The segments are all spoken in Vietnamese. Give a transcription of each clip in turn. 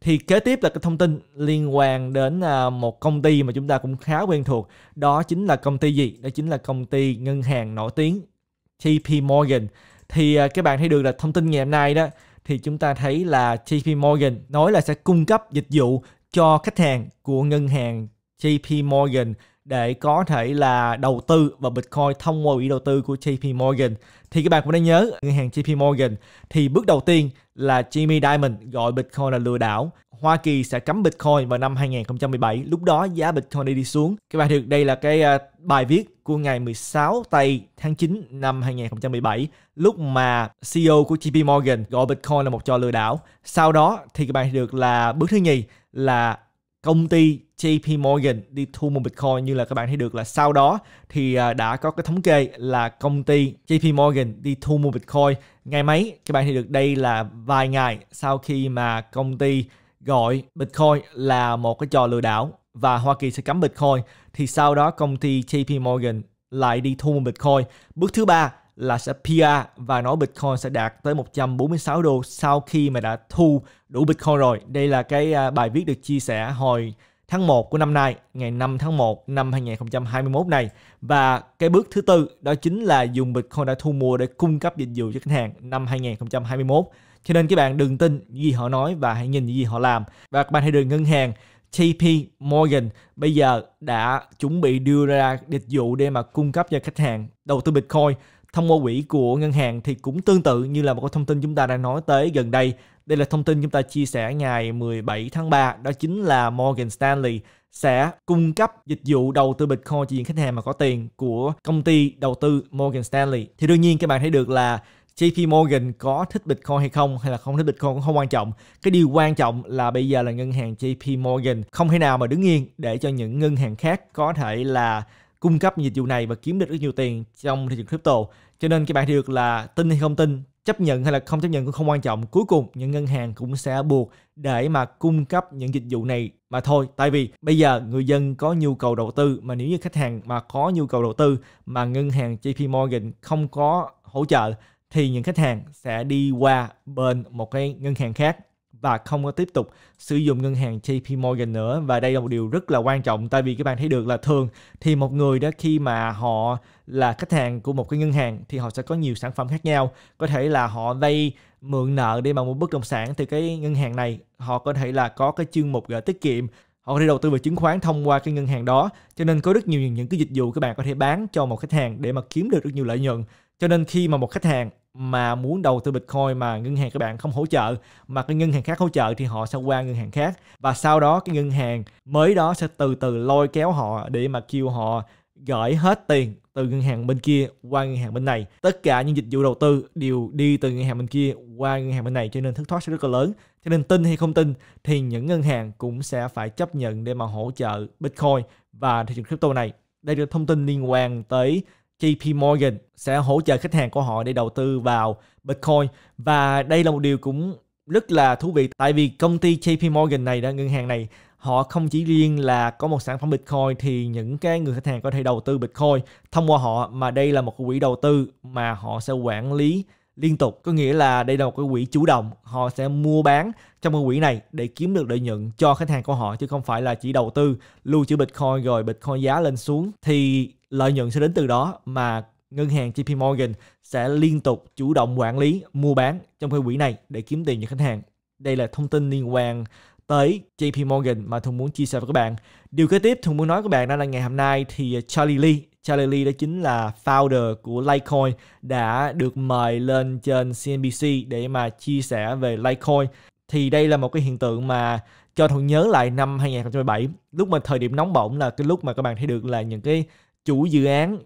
thì kế tiếp là cái thông tin liên quan đến à, một công ty mà chúng ta cũng khá quen thuộc đó chính là công ty gì đó chính là công ty ngân hàng nổi tiếng JP Morgan thì à, các bạn thấy được là thông tin ngày hôm nay đó thì chúng ta thấy là JP Morgan nói là sẽ cung cấp dịch vụ cho khách hàng của ngân hàng JP Morgan để có thể là đầu tư vào Bitcoin thông qua quỹ đầu tư của JP Morgan thì các bạn cũng đã nhớ ngân hàng JP Morgan thì bước đầu tiên là Jimmy Diamond gọi Bitcoin là lừa đảo. Hoa Kỳ sẽ cấm Bitcoin vào năm 2017, lúc đó giá Bitcoin đi đi xuống. Các bạn được đây là cái à, bài viết của ngày 16 tây tháng 9 năm 2017 lúc mà CEO của JP Morgan gọi Bitcoin là một trò lừa đảo. Sau đó thì các bạn được là bước thứ nhì là công ty JP Morgan đi thu mua Bitcoin như là các bạn thấy được là sau đó thì à, đã có cái thống kê là công ty JP Morgan đi thu mua Bitcoin ngày mấy các bạn thấy được đây là vài ngày sau khi mà công ty gọi Bitcoin là một cái trò lừa đảo và Hoa Kỳ sẽ cấm Bitcoin thì sau đó công ty JP Morgan lại đi thu mua Bitcoin. Bước thứ ba là sẽ PR và nó Bitcoin sẽ đạt tới 146 đô sau khi mà đã thu đủ Bitcoin rồi. Đây là cái à, bài viết được chia sẻ hồi tháng 1 của năm nay, ngày 5 tháng 1 năm 2021 này. Và cái bước thứ tư đó chính là dùng Bitcoin đã thu mua để cung cấp dịch vụ cho khách hàng năm 2021. Cho nên các bạn đừng tin gì họ nói và hãy nhìn gì họ làm. Và các bạn hãy đừng ngân hàng JP Morgan bây giờ đã chuẩn bị đưa ra dịch vụ để mà cung cấp cho khách hàng đầu tư Bitcoin thông qua quỹ của ngân hàng thì cũng tương tự như là một cái thông tin chúng ta đang nói tới gần đây. Đây là thông tin chúng ta chia sẻ ngày 17 tháng 3, đó chính là Morgan Stanley sẽ cung cấp dịch vụ đầu tư Bitcoin cho những khách hàng mà có tiền của công ty đầu tư Morgan Stanley. Thì đương nhiên các bạn thấy được là JP Morgan có thích Bitcoin hay không hay là không thích Bitcoin cũng không quan trọng. Cái điều quan trọng là bây giờ là ngân hàng JP Morgan không thể nào mà đứng yên để cho những ngân hàng khác có thể là cung cấp dịch vụ này và kiếm được rất nhiều tiền trong thị trường crypto. Cho nên các bạn thì được là tin hay không tin, chấp nhận hay là không chấp nhận cũng không quan trọng. Cuối cùng những ngân hàng cũng sẽ buộc để mà cung cấp những dịch vụ này mà thôi. Tại vì bây giờ người dân có nhu cầu đầu tư mà nếu như khách hàng mà có nhu cầu đầu tư mà ngân hàng JP Morgan không có hỗ trợ thì những khách hàng sẽ đi qua bên một cái ngân hàng khác và không có tiếp tục sử dụng ngân hàng JP Morgan nữa và đây là một điều rất là quan trọng tại vì các bạn thấy được là thường thì một người đó khi mà họ là khách hàng của một cái ngân hàng thì họ sẽ có nhiều sản phẩm khác nhau có thể là họ vay mượn nợ để mà mua bất động sản từ cái ngân hàng này họ có thể là có cái chương mục gửi tiết kiệm họ đi đầu tư vào chứng khoán thông qua cái ngân hàng đó cho nên có rất nhiều những cái dịch vụ các bạn có thể bán cho một khách hàng để mà kiếm được rất nhiều lợi nhuận cho nên khi mà một khách hàng mà muốn đầu tư Bitcoin mà ngân hàng các bạn không hỗ trợ mà cái ngân hàng khác hỗ trợ thì họ sẽ qua ngân hàng khác và sau đó cái ngân hàng mới đó sẽ từ từ lôi kéo họ để mà kêu họ gửi hết tiền từ ngân hàng bên kia qua ngân hàng bên này tất cả những dịch vụ đầu tư đều đi từ ngân hàng bên kia qua ngân hàng bên này cho nên thất thoát sẽ rất là lớn cho nên tin hay không tin thì những ngân hàng cũng sẽ phải chấp nhận để mà hỗ trợ bitcoin và thị trường crypto này đây là thông tin liên quan tới JP Morgan sẽ hỗ trợ khách hàng của họ để đầu tư vào Bitcoin và đây là một điều cũng rất là thú vị tại vì công ty JP Morgan này đó ngân hàng này họ không chỉ riêng là có một sản phẩm Bitcoin thì những cái người khách hàng có thể đầu tư Bitcoin thông qua họ mà đây là một quỹ đầu tư mà họ sẽ quản lý liên tục có nghĩa là đây là một cái quỹ chủ động họ sẽ mua bán trong cái quỹ này để kiếm được lợi nhuận cho khách hàng của họ chứ không phải là chỉ đầu tư lưu trữ bitcoin rồi bitcoin giá lên xuống thì lợi nhuận sẽ đến từ đó mà ngân hàng JP Morgan sẽ liên tục chủ động quản lý mua bán trong cái quỹ này để kiếm tiền cho khách hàng. Đây là thông tin liên quan tới JP Morgan mà Thùng muốn chia sẻ với các bạn. Điều kế tiếp Thùng muốn nói với các bạn đó là ngày hôm nay thì Charlie Lee Charlie Lee đó chính là founder của Litecoin đã được mời lên trên CNBC để mà chia sẻ về Litecoin thì đây là một cái hiện tượng mà cho thuận nhớ lại năm 2017 lúc mà thời điểm nóng bỏng là cái lúc mà các bạn thấy được là những cái chủ dự án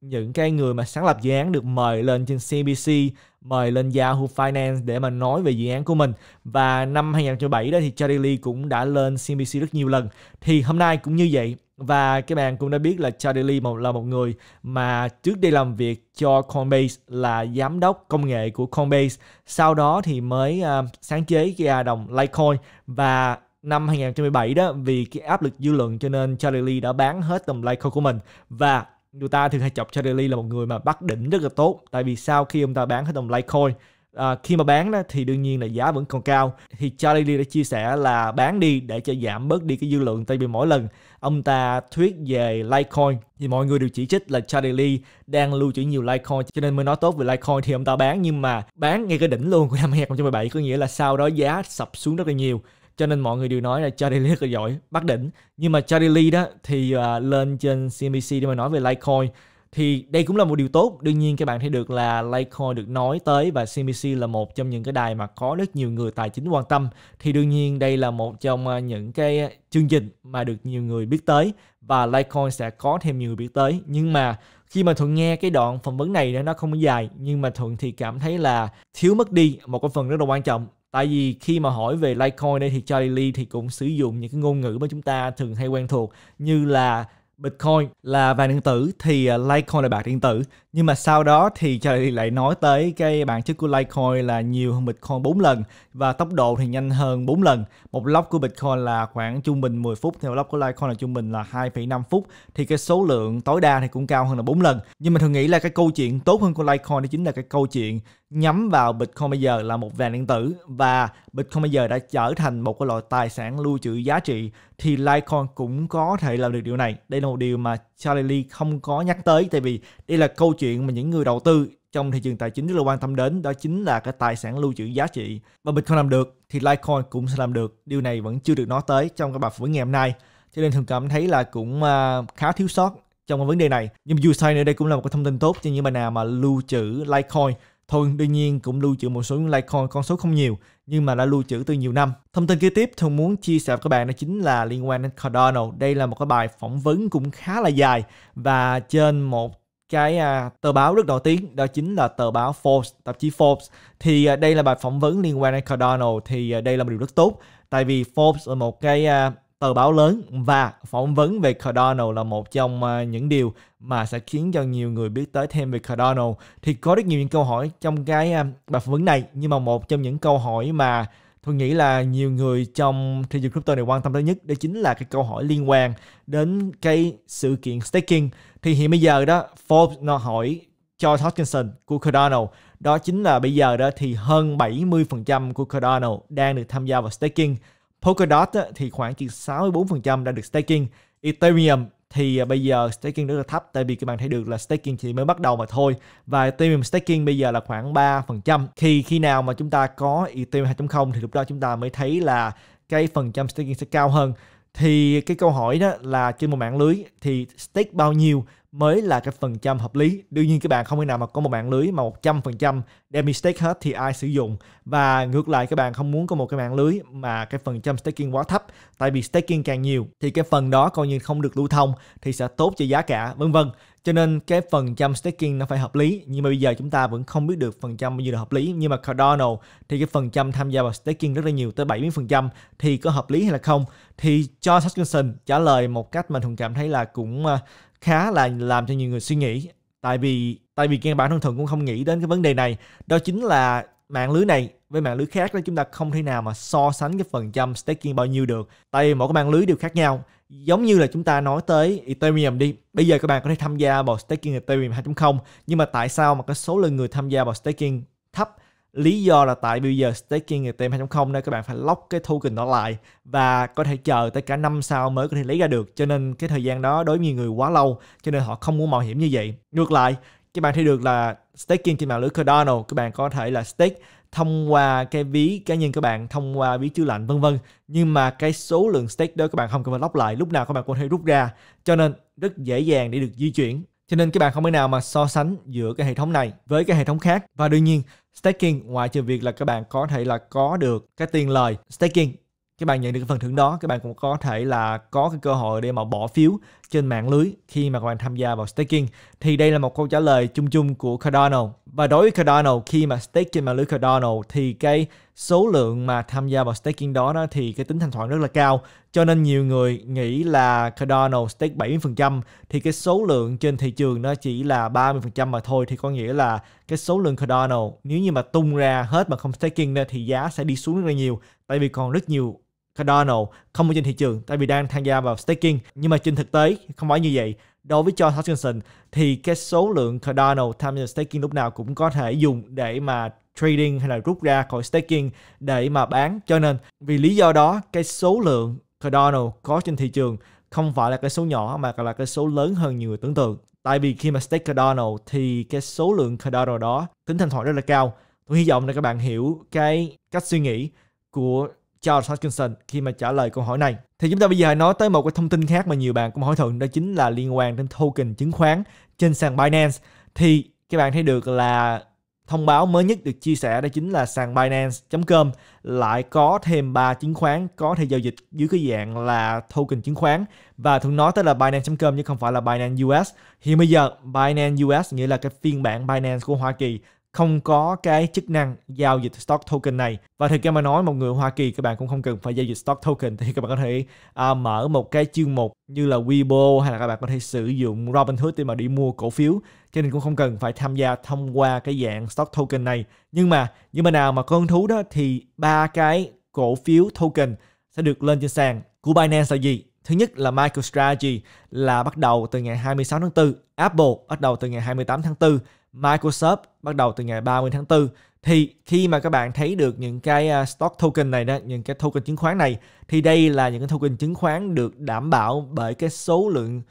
những cái người mà sáng lập dự án được mời lên trên CNBC, mời lên Yahoo Finance để mà nói về dự án của mình. Và năm 2017 đó thì Charlie Lee cũng đã lên CNBC rất nhiều lần. Thì hôm nay cũng như vậy, và các bạn cũng đã biết là Charlie Lee là một người mà trước đây làm việc cho Coinbase là giám đốc công nghệ của Coinbase sau đó thì mới uh, sáng chế cái đồng Litecoin và năm 2017 đó vì cái áp lực dư luận cho nên Charlie Lee đã bán hết đồng Litecoin của mình và người ta thường hay chọc Charlie Lee là một người mà bắt đỉnh rất là tốt tại vì sau khi ông ta bán hết đồng Litecoin À, khi mà bán đó thì đương nhiên là giá vẫn còn cao thì Charlie Lee đã chia sẻ là bán đi để cho giảm bớt đi cái dư lượng tại vì mỗi lần ông ta thuyết về Litecoin thì mọi người đều chỉ trích là Charlie Lee đang lưu trữ nhiều Litecoin cho nên mới nói tốt về Litecoin thì ông ta bán nhưng mà bán ngay cái đỉnh luôn của năm 2017 có nghĩa là sau đó giá sập xuống rất là nhiều cho nên mọi người đều nói là Charlie Lee rất là giỏi bắt đỉnh nhưng mà Charlie Lee đó thì uh, lên trên CNBC để mà nói về Litecoin thì đây cũng là một điều tốt đương nhiên các bạn thấy được là Litecoin được nói tới và CNBC là một trong những cái đài mà có rất nhiều người tài chính quan tâm thì đương nhiên đây là một trong à, những cái chương trình mà được nhiều người biết tới và Litecoin sẽ có thêm nhiều người biết tới nhưng mà khi mà thuận nghe cái đoạn phỏng vấn này nó không dài nhưng mà thuận thì cảm thấy là thiếu mất đi một cái phần rất là quan trọng tại vì khi mà hỏi về Litecoin đây thì Charlie Lee thì cũng sử dụng những cái ngôn ngữ mà chúng ta thường hay quen thuộc như là Bitcoin là vàng điện tử thì à, Litecoin là bạc điện tử. Nhưng mà sau đó thì trời lại nói tới cái bản chất của Litecoin là nhiều hơn Bitcoin 4 lần và tốc độ thì nhanh hơn 4 lần. Một lóc của Bitcoin là khoảng trung bình 10 phút thì một lóc của Litecoin là trung bình là 2,5 phút thì cái số lượng tối đa thì cũng cao hơn là 4 lần. Nhưng mà thường nghĩ là cái câu chuyện tốt hơn của Litecoin đó chính là cái câu chuyện nhắm vào Bitcoin bây giờ là một vàng điện tử và Bitcoin bây giờ đã trở thành một cái loại tài sản lưu trữ giá trị thì Litecoin cũng có thể làm được điều này. Đây là một điều mà Charlie Lee không có nhắc tới tại vì đây là câu chuyện mà những người đầu tư trong thị trường tài chính rất là quan tâm đến đó chính là cái tài sản lưu trữ giá trị và Bitcoin làm được thì Litecoin cũng sẽ làm được điều này vẫn chưa được nói tới trong các bài phỏng vấn ngày hôm nay cho nên thường cảm thấy là cũng à, khá thiếu sót trong cái vấn đề này nhưng mà dù sao nữa đây cũng là một cái thông tin tốt cho những bạn nào mà lưu trữ Litecoin Thôi đương nhiên cũng lưu trữ một số Litecoin con số không nhiều nhưng mà đã lưu trữ từ nhiều năm. Thông tin kế tiếp thường muốn chia sẻ với các bạn đó chính là liên quan đến Cardano. Đây là một cái bài phỏng vấn cũng khá là dài và trên một cái à, tờ báo rất nổi tiếng đó chính là tờ báo Forbes, tạp chí Forbes. Thì à, đây là bài phỏng vấn liên quan đến Cardano thì à, đây là một điều rất tốt tại vì Forbes là một cái à, tờ báo lớn và phỏng vấn về Cardano là một trong ờ, những điều mà sẽ khiến cho nhiều người biết tới thêm về Cardano. Thì có rất nhiều những câu hỏi trong cái ờ, bài phỏng vấn này nhưng mà một trong những câu hỏi mà tôi nghĩ là nhiều người trong thị trường crypto này quan tâm tới nhất đó chính là cái câu hỏi liên quan đến cái sự kiện staking thì hiện bây giờ đó Forbes nó hỏi cho Hutchinson của Cardano đó chính là bây giờ đó thì hơn 70% của Cardano đang được tham gia vào staking Polkadot thì khoảng chỉ 64% đã được staking. Ethereum thì à, bây giờ staking rất là thấp tại vì các bạn thấy được là staking chỉ mới bắt đầu mà thôi và Ethereum staking bây giờ là khoảng 3% khi khi nào mà chúng ta có Ethereum 2.0 thì lúc đó chúng ta mới thấy là cái phần trăm staking sẽ cao hơn thì cái câu hỏi đó là trên một mạng lưới thì stake bao nhiêu mới là cái phần trăm hợp lý. Đương nhiên các bạn không thể nào mà có một mạng lưới mà 100% đem đi stake hết thì ai sử dụng. Và ngược lại các bạn không muốn có một cái mạng lưới mà cái phần trăm staking quá thấp. Tại vì staking càng nhiều thì cái phần đó coi như không được lưu thông thì sẽ tốt cho giá cả vân vân. Cho nên cái phần trăm staking nó phải hợp lý nhưng mà bây giờ chúng ta vẫn không biết được phần trăm bao nhiêu là hợp lý nhưng mà Cardano thì cái phần trăm tham gia vào staking rất là nhiều tới 70% thì có hợp lý hay là không thì cho Hutchinson trả lời một cách mà thường cảm thấy là cũng à, khá là làm cho nhiều người suy nghĩ tại vì tại vì căn bản thông thường cũng không nghĩ đến cái vấn đề này đó chính là mạng lưới này với mạng lưới khác đó chúng ta không thể nào mà so sánh cái phần trăm staking bao nhiêu được tại vì mỗi cái mạng lưới đều khác nhau giống như là chúng ta nói tới Ethereum đi bây giờ các bạn có thể tham gia vào staking Ethereum 2.0 nhưng mà tại sao mà cái số lượng người tham gia vào staking thấp Lý do là tại bây giờ staking người tem 2.0 đây các bạn phải lock cái token đó lại và có thể chờ tới cả năm sau mới có thể lấy ra được cho nên cái thời gian đó đối với nhiều người quá lâu cho nên họ không muốn mạo hiểm như vậy. Ngược lại, các bạn thấy được là staking trên mạng lưới Cardano các bạn có thể là stake thông qua cái ví cá nhân các bạn thông qua ví chứa lạnh vân vân nhưng mà cái số lượng stake đó các bạn không cần phải lock lại lúc nào các bạn cũng có thể rút ra cho nên rất dễ dàng để được di chuyển cho nên các bạn không thể nào mà so sánh giữa cái hệ thống này với cái hệ thống khác. Và đương nhiên, staking ngoại trừ việc là các bạn có thể là có được cái tiền lời staking các bạn nhận được cái phần thưởng đó các bạn cũng có thể là có cái cơ hội để mà bỏ phiếu trên mạng lưới khi mà các bạn tham gia vào staking thì đây là một câu trả lời chung chung của Cardano và đối với Cardano khi mà stake trên mạng lưới Cardano thì cái số lượng mà tham gia vào staking đó, đó thì cái tính thanh khoản rất là cao cho nên nhiều người nghĩ là Cardano stake 70% thì cái số lượng trên thị trường nó chỉ là 30% mà thôi thì có nghĩa là cái số lượng Cardano nếu như mà tung ra hết mà không staking thì giá sẽ đi xuống rất là nhiều tại vì còn rất nhiều Cardano không ở trên thị trường tại vì đang tham gia vào staking. Nhưng mà trên thực tế không phải như vậy. Đối với John Hutchinson thì cái số lượng Cardano tham gia staking lúc nào cũng có thể dùng để mà trading hay là rút ra khỏi staking để mà bán. Cho nên vì lý do đó cái số lượng Cardano có trên thị trường không phải là cái số nhỏ mà là cái số lớn hơn nhiều người tưởng tượng. Tại vì khi mà stake Cardano thì cái số lượng Cardano đó tính thanh khoản rất là cao. Tôi hy vọng là các bạn hiểu cái cách suy nghĩ của Charles Hoskinson khi mà trả lời câu hỏi này. Thì chúng ta bây giờ nói tới một cái thông tin khác mà nhiều bạn cũng hỏi thường đó chính là liên quan đến token chứng khoán trên sàn Binance. Thì các bạn thấy được là thông báo mới nhất được chia sẻ đó chính là sàn Binance.com lại có thêm 3 chứng khoán có thể giao dịch dưới cái dạng là token chứng khoán và thường nói tới là Binance.com chứ không phải là Binance US. Hiện bây giờ Binance US nghĩa là cái phiên bản Binance của Hoa Kỳ không có cái chức năng giao dịch stock token này và thực ra mà nói một người Hoa Kỳ các bạn cũng không cần phải giao dịch stock token thì các bạn có thể uh, mở một cái chương mục như là Weibo hay là các bạn có thể sử dụng Robinhood để mà đi mua cổ phiếu cho nên cũng không cần phải tham gia thông qua cái dạng stock token này nhưng mà nhưng mà nào mà có hứng thú đó thì ba cái cổ phiếu token sẽ được lên trên sàn của Binance là gì Thứ nhất là MicroStrategy là bắt đầu từ ngày 26 tháng 4, Apple bắt đầu từ ngày 28 tháng 4 Microsoft bắt đầu từ ngày 30 tháng 4 thì khi mà các bạn thấy được những cái à, stock token này đó, những cái token chứng khoán này thì đây là những cái token chứng khoán được đảm bảo bởi cái số lượng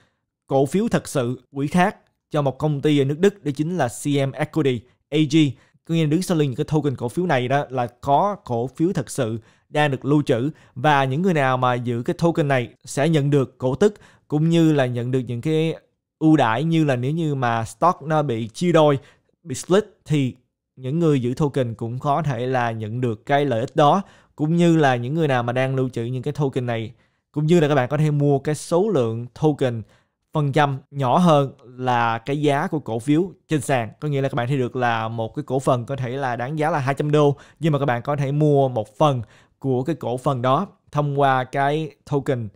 cổ phiếu thật sự ủy thác cho một công ty ở nước Đức đó chính là CM Equity AG. Có nghĩa đứng sau lưng những cái token cổ phiếu này đó là có cổ phiếu thật sự đang được lưu trữ và những người nào mà giữ cái token này sẽ nhận được cổ tức cũng như là nhận được những cái ưu đãi như là nếu như mà stock nó bị chia đôi bị split thì những người giữ token cũng có thể là nhận được cái lợi ích đó cũng như là những người nào mà đang lưu trữ những cái token này cũng như là các bạn có thể mua cái số lượng token phần trăm nhỏ hơn là cái giá của cổ phiếu trên sàn có nghĩa là các bạn thì được là một cái cổ phần có thể là đáng giá là 200 đô nhưng mà các bạn có thể mua một phần của cái cổ phần đó thông qua cái token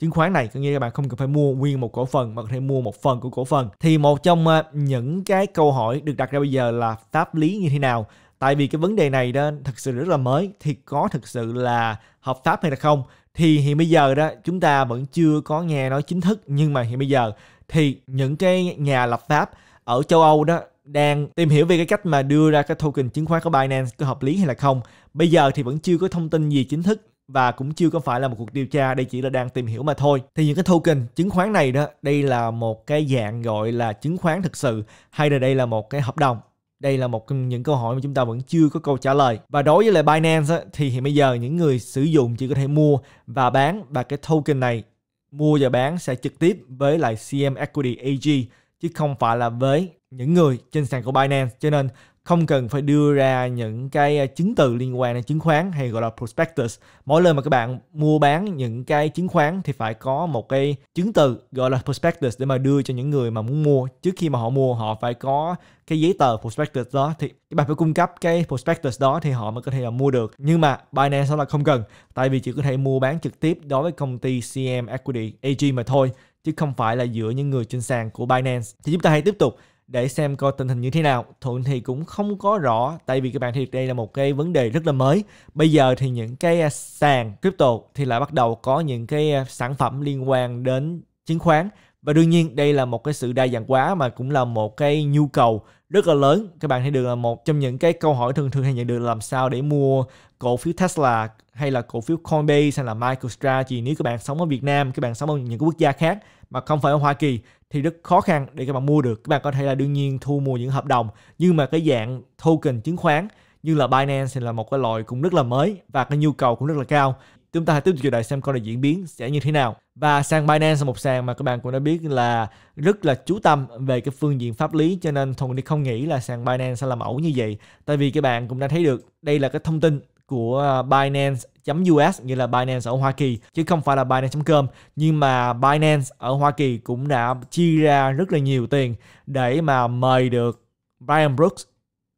chứng khoán này có nghĩa là bạn không cần phải mua nguyên một cổ phần mà có thể mua một phần của cổ phần thì một trong à, những cái câu hỏi được đặt ra bây giờ là pháp lý như thế nào tại vì cái vấn đề này đó thật sự rất là mới thì có thực sự là hợp pháp hay là không thì hiện bây giờ đó chúng ta vẫn chưa có nghe nói chính thức nhưng mà hiện bây giờ thì những cái nhà lập pháp ở châu Âu đó đang tìm hiểu về cái cách mà đưa ra cái token chứng khoán của Binance có hợp lý hay là không. Bây giờ thì vẫn chưa có thông tin gì chính thức và cũng chưa có phải là một cuộc điều tra đây chỉ là đang tìm hiểu mà thôi thì những cái token chứng khoán này đó đây là một cái dạng gọi là chứng khoán thực sự hay là đây là một cái hợp đồng đây là một những câu hỏi mà chúng ta vẫn chưa có câu trả lời và đối với lại Binance thì hiện bây giờ những người sử dụng chỉ có thể mua và bán và cái token này mua và bán sẽ trực tiếp với lại CM Equity AG chứ không phải là với những người trên sàn của Binance cho nên không cần phải đưa ra những cái à, chứng từ liên quan đến chứng khoán hay gọi là prospectus. Mỗi lần mà các bạn mua bán những cái chứng khoán thì phải có một cái chứng từ gọi là prospectus để mà đưa cho những người mà muốn mua. Trước khi mà họ mua họ phải có cái giấy tờ prospectus đó thì các bạn phải cung cấp cái prospectus đó thì họ mới có thể là mua được. Nhưng mà Binance là không cần tại vì chỉ có thể mua bán trực tiếp đối với công ty CM Equity AG mà thôi chứ không phải là giữa những người trên sàn của Binance. Thì chúng ta hãy tiếp tục để xem coi tình hình như thế nào. Thuận thì cũng không có rõ tại vì các bạn thì đây là một cái vấn đề rất là mới. Bây giờ thì những cái à, sàn crypto thì lại bắt đầu có những cái à, sản phẩm liên quan đến chứng khoán và đương nhiên đây là một cái sự đa dạng quá mà cũng là một cái nhu cầu rất là lớn các bạn thấy được là một trong những cái câu hỏi thường thường hay nhận được là làm sao để mua cổ phiếu Tesla hay là cổ phiếu Coinbase hay là MicroStrategy nếu các bạn sống ở Việt Nam các bạn sống ở những quốc gia khác mà không phải ở Hoa Kỳ thì rất khó khăn để các bạn mua được các bạn có thể là đương nhiên thu mua những hợp đồng nhưng mà cái dạng token chứng khoán như là Binance thì là một cái loại cũng rất là mới và cái nhu cầu cũng rất là cao chúng ta hãy tiếp tục chờ đợi xem coi là diễn biến sẽ như thế nào và sàn Binance là một sàn mà các bạn cũng đã biết là rất là chú tâm về cái phương diện pháp lý cho nên Thuần đi không nghĩ là sàn Binance sẽ làm ẩu như vậy tại vì các bạn cũng đã thấy được đây là cái thông tin của à, Binance.us như là Binance ở Hoa Kỳ chứ không phải là Binance.com nhưng mà Binance ở Hoa Kỳ cũng đã chi ra rất là nhiều tiền để mà mời được Brian Brooks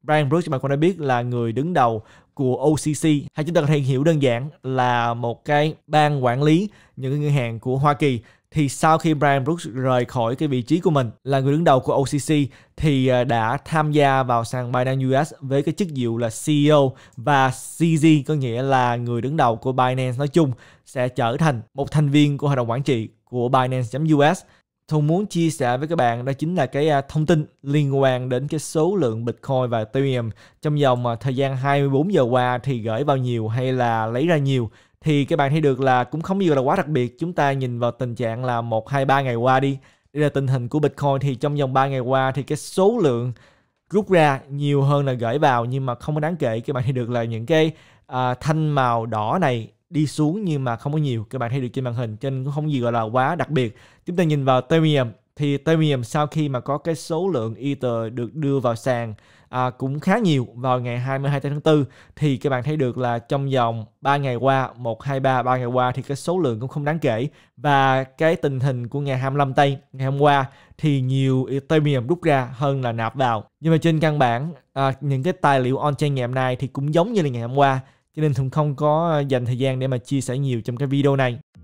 Brian Brooks mà con đã biết là người đứng đầu của OCC hay chúng ta có thể hiểu đơn giản là một cái ban quản lý những ngân hàng của Hoa Kỳ thì sau khi Brian Brooks rời khỏi cái vị trí của mình là người đứng đầu của OCC thì ờ, đã tham gia vào sàn Binance US với cái chức vụ là CEO và CZ có nghĩa là người đứng đầu của Binance nói chung sẽ trở thành một thành viên của hội đồng quản trị của Binance.us Thùng muốn chia sẻ với các bạn đó chính là cái ờ, thông tin liên quan đến cái số lượng Bitcoin và Ethereum trong vòng ờ, thời gian 24 giờ qua thì gửi vào nhiều hay là lấy ra nhiều thì các bạn thấy được là cũng không nhiều là quá đặc biệt chúng ta nhìn vào tình trạng là một hai ba ngày qua đi đây là tình hình của Bitcoin thì trong vòng 3 ngày qua thì cái số lượng rút ra nhiều hơn là gửi vào nhưng mà không có đáng kể các bạn thấy được là những cái à, thanh màu đỏ này đi xuống nhưng mà không có nhiều các bạn thấy được trên màn hình trên cũng không gì gọi là quá đặc biệt chúng ta nhìn vào Ethereum thì Ethereum sau khi mà có cái số lượng Ether được đưa vào sàn à, cũng khá nhiều vào ngày 22 tháng 4 thì các bạn thấy được là trong vòng 3 ngày qua 1 2 3 3 ngày qua thì cái số lượng cũng không đáng kể và cái tình hình của ngày 25 tây ngày hôm qua thì nhiều Ethereum rút ra hơn là nạp vào nhưng mà trên căn bản à, những cái tài liệu on chain ngày hôm nay thì cũng giống như là ngày hôm qua cho nên Thùng không có dành thời gian để mà chia sẻ nhiều trong cái video này.